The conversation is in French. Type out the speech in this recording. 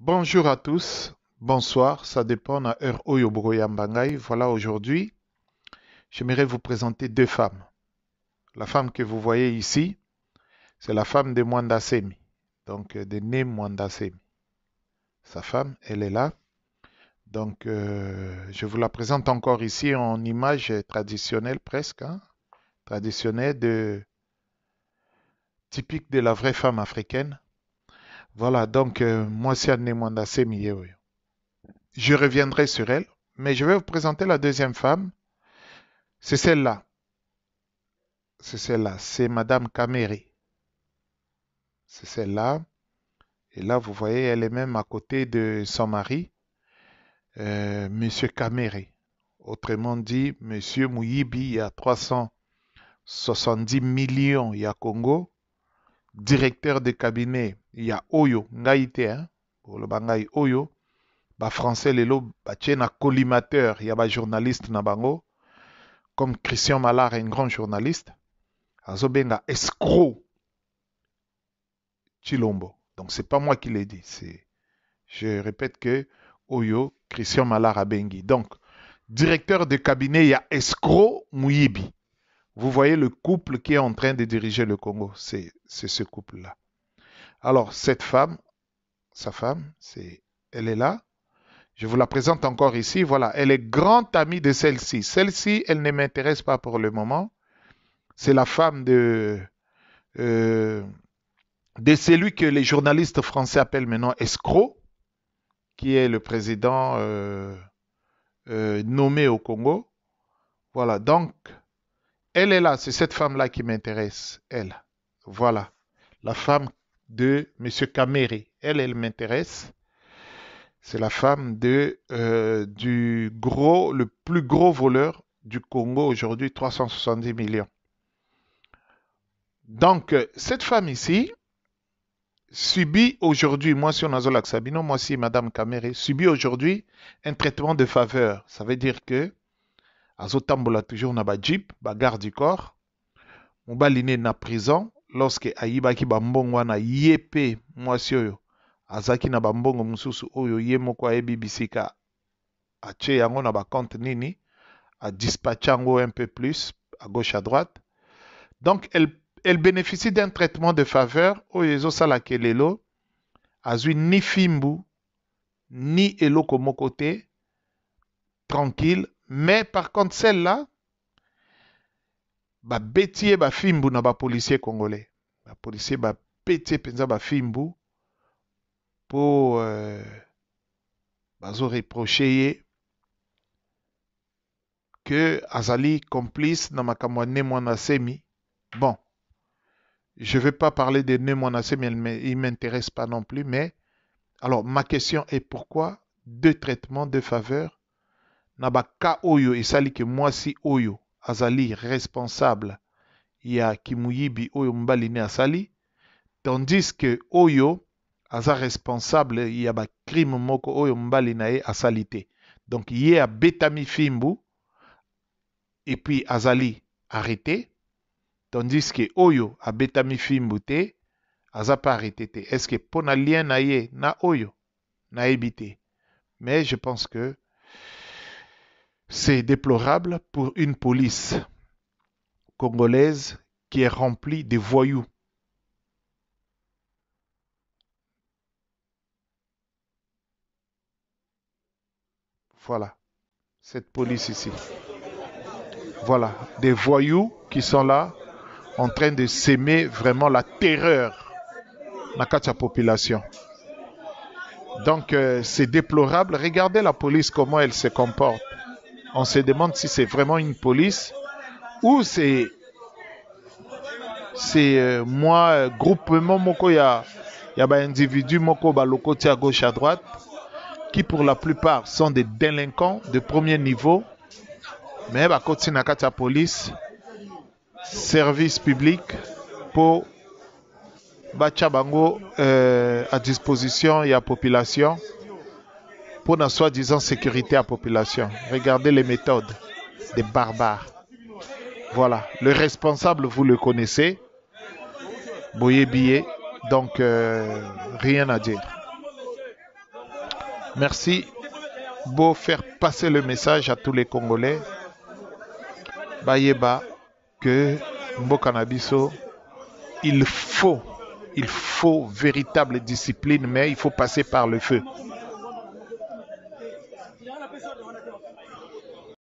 Bonjour à tous, bonsoir, ça dépend à heure Yambangai. Voilà aujourd'hui, j'aimerais vous présenter deux femmes. La femme que vous voyez ici, c'est la femme de Mwanda Semi, donc euh, de Né Mwanda Sa femme, elle est là. Donc, euh, je vous la présente encore ici en image traditionnelle presque, hein. traditionnelle de typique de la vraie femme africaine voilà, donc euh, moi c'est Anemanda Semiyewe. Je reviendrai sur elle, mais je vais vous présenter la deuxième femme. C'est celle-là. C'est celle-là, c'est Madame Kamere. C'est celle-là. Et là, vous voyez, elle est même à côté de son mari, euh, Monsieur Kamere. Autrement dit, Monsieur Mouyibi, il y a 370 millions Congo directeur de cabinet a oyo a hein. pour le bangai oyo il lelo a un collimateur y journaliste na bango comme christian malard un grand journaliste azobenga escro chilombo donc c'est pas moi qui l'ai dit c'est je répète que oyo christian malard bengi. donc directeur de cabinet il y a escro mouyibi. Vous voyez le couple qui est en train de diriger le Congo, c'est ce couple-là. Alors, cette femme, sa femme, c'est, elle est là. Je vous la présente encore ici. Voilà, elle est grande amie de celle-ci. Celle-ci, elle ne m'intéresse pas pour le moment. C'est la femme de, euh, celui que les journalistes français appellent maintenant escroc, qui est le président euh, euh, nommé au Congo. Voilà, donc elle est là, c'est cette femme-là qui m'intéresse. Elle. Voilà. La femme de M. Caméré. Elle, elle m'intéresse. C'est la femme de, euh, du gros, le plus gros voleur du Congo aujourd'hui, 370 millions. Donc, cette femme ici subit aujourd'hui, moi si on a moi si Madame Kamere, subit aujourd'hui un traitement de faveur. Ça veut dire que azotambola toujours na bagar du corps mobali na prison lorsque ayibaki bambongo wana na yepe mwasi oyo Azaki na bambongo msusu oyo ye moko ayebi bisika Ache yango na compte nini a dispatchango un peu plus à gauche à droite donc elle, elle bénéficie d'un traitement de faveur oyo salakele, lelo Azui ni fimbu ni eloko mokote, tranquille mais par contre, celle-là, ba bétier ba fimbu na ba policier congolais. Ba policier ba pété penza ba fimbu pour euh, reprocher que azali complice na makambo ne Bon. Je ne vais pas parler de ne mais il ne m'intéresse pas non plus. Mais alors, ma question est pourquoi deux traitements, de faveur na baka oyo esali ke mwasi oyo azali responsable ya kimuyibi oyo mobali ne asali tandis ke oyo aza responsable ya bacrime moko oyo mobali na ye asali te donc ye abetami fimbu epuis azali arrete tandis ke oyo abetami fimbu te aza pe arrete te estce mpo na lien na ye na oyo nayebi te mais je pense que C'est déplorable pour une police congolaise qui est remplie de voyous. Voilà, cette police ici. Voilà, des voyous qui sont là en train de s'aimer vraiment la terreur dans la population. Donc euh, c'est déplorable. Regardez la police comment elle se comporte on se demande si c'est vraiment une police ou c'est c'est euh, moi euh, groupement moko ya ya individu moko côté à gauche à droite qui pour la plupart sont des délinquants de premier niveau mais ba koti na police service public pour Bachabango bango euh, à disposition à population pour la soi-disant sécurité à population. Regardez les méthodes des barbares. Voilà, le responsable, vous le connaissez, Boyer Billet, donc euh, rien à dire. Merci beau faire passer le message à tous les Congolais. Bayeba que Mbokanabiso, il faut, il faut véritable discipline, mais il faut passer par le feu.